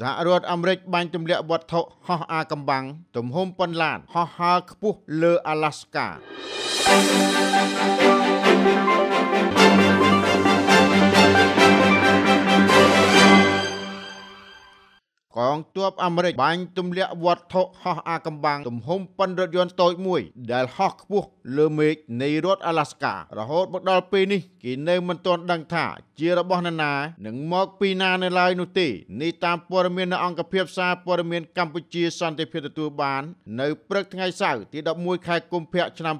សហរដ្ឋអាមេរិកបាញ់ទម្លាក់វត្ថុហោះអាកំបាំងទំហំប៉ុនឡានហោះហើរខ្ពស់លើអាឡាស្កាកងទ័ពអាមេរិកបាញ់ទម្លាក់វត្ថុហោះអាកំបាំងទំហំប៉ុនរថយន្តតូចមួយ ដែលហោះខ្ពស់លើមេឃនៃរដ្ឋអាឡាស្ការហូតមកដល់ពេលនេះគេនៅមិនទាន់ដឹងថាជារបស់នរណានឹងមកពីណានៅឡើយនោះទេនេះតាមព័ត៌មាននៅអង្គភាពសារព័ត៌មានកម្ពុជាសន្តិភាពទទួលបាន នៅព្រឹកថ្ងៃសៅរ៍ទី11ខែកុម្ភៈឆ្នាំ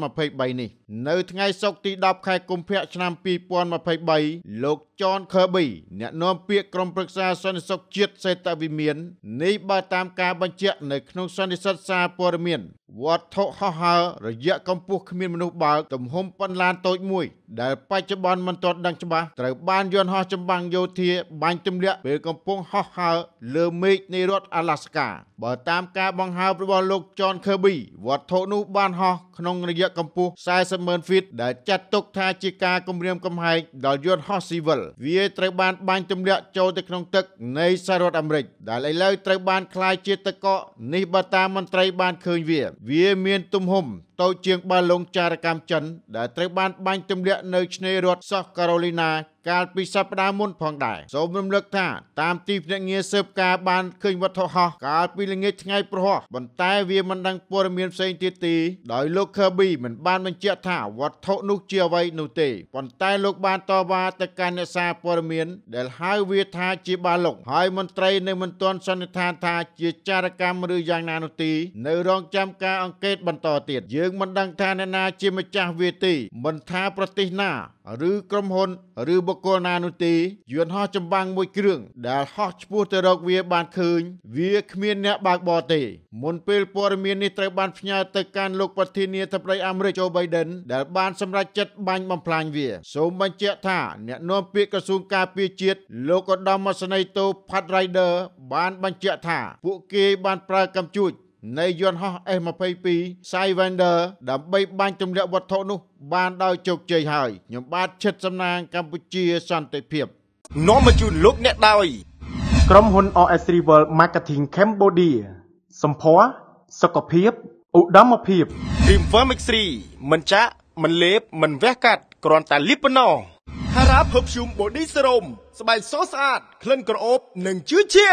2023នេះនៅថ្ងៃសុក្រទី10ខែកុម្ភៈឆ្នាំ2023លោកចនខឺប៊ីអ្នកនាំពាក្យក្រុមប្រឹក្សាសន្តិសុខជាតិសេតវិមាននេះបើតាមការបញ្ជាក់នៅក្នុងសន្និសីទសារព័ត៌មានវត្ថុហោះហើររយៈកម្ពស់គ្មានមនុស្សបើកទំហំប៉ុនឡានតូចមួយ ដែលបច្ចុប្បន្នមិនទាន់ដឹងច្បាស់ត្រូវបានយន្តហោះចម្បាំងយោធា បាញ់ទម្លាក់ពេលកំពុងហោះហើរលើមេឃនៃរដ្ឋអាឡាស្កាបើតាមការបង្ហើបរបស់លោក John Kirby វត្ថុនោះបានហោះក្នុងរយៈកម្ពស់40,000ហ្វីតដែលចាត់ទុកថាជាការគំរាមកំហែងដល់យន្តហោះស៊ីវិលវាត្រូវបានបាញ់ទម្លាក់ចូលទៅក្នុងទឹកនៃសហរដ្ឋអាមេរិកដែលឥឡូវត្រូវបានក្លាយជាទឹកកកនេះបើតាមមន្ត្រីបានឃើញវាเวียเมียนตุมหมតូចជាងបាល់លុងចារកម្មចិន ដែលត្រូវបានបាញ់ទម្លាក់នៅ ឆ្នេររដ្ឋ South Carolina កាលពីសប្តាហ៍មុនផងដែរសូមរំលឹកថាតាមទីភ្នាក់ងារស៊ើបការបានឃើញវត្ថុហោះកាលពីល្ងាចថ្ងៃព្រហស្បតិ៍ប៉ុន្តែវាមិនដឹងព័ត៌មានផ្សេងទៀតទេដោយលោក Kirby មិនបានបញ្ជាក់ថាវត្ថុនោះជាអ្វីនោះទេប៉ុន្តែលោកបានតវ៉ាទៅកាន់អ្នកសារព័ត៌មានដែលហៅវាថាជាបាឡុកហើយមន្ត្រីនៅមិនទាន់សន្និដ្ឋានថា ជាចារកម្មឬយ៉ាងណានោះទេនៅរងចាំការអង្កេតបន្តទៀតយើងយើងមិនដឹងថាអ្នកណាជាម្ចាស់វាទេមិនថាប្រទេសណា ឬក្រុមហ៊ុនឬបុគ្គលណានោះទេយន្តហោះចម្បាំងមួយគ្រឿងដែលហោះឆ្ពោះទៅរកវាបានឃើញវាគ្មានអ្នកបើកបរទេមុនពេលព័ត៌មាននេះត្រូវបានផ្ញើទៅកាន់លោកប្រធានាធិបតីអាមេរិកโจ Biden ដែលបានសម្រេចចិត្តបាញ់បំផ្លាញវាសូមបញ្ជាក់ថាអ្នកនាំពាក្យក្រសួងការពារជាតិលោកឧត្តមអសនីតូផាត់រ៉ៃដឺបានបញ្ជាក់ថា ពួកគេបានប្រើកម្ពុជានៃយន្តហោះ F22 Sidewinder ដើម្បីបាញ់ទម្លាក់វត្ថុនោះ បានដោយជោគជ័យហើយខ្ញុំបាទឈិត សំណាងកម្ពុជាសន្តិភាពនាំមកជូនលោកអ្នកដោយក្រុមហ៊ុន OS3 World Marketing Cambodia សម្ភារសុខភាពឧត្តមភាព Dreamwear Mix3 មិនចាក់មិនលេបមិនវះកាត់គ្រាន់តែលាបប៉ុណ្ណោះ Hara Perfume Body Serum ស្បែកសស្អាតក្លិនក្រអូបនិងជឿជា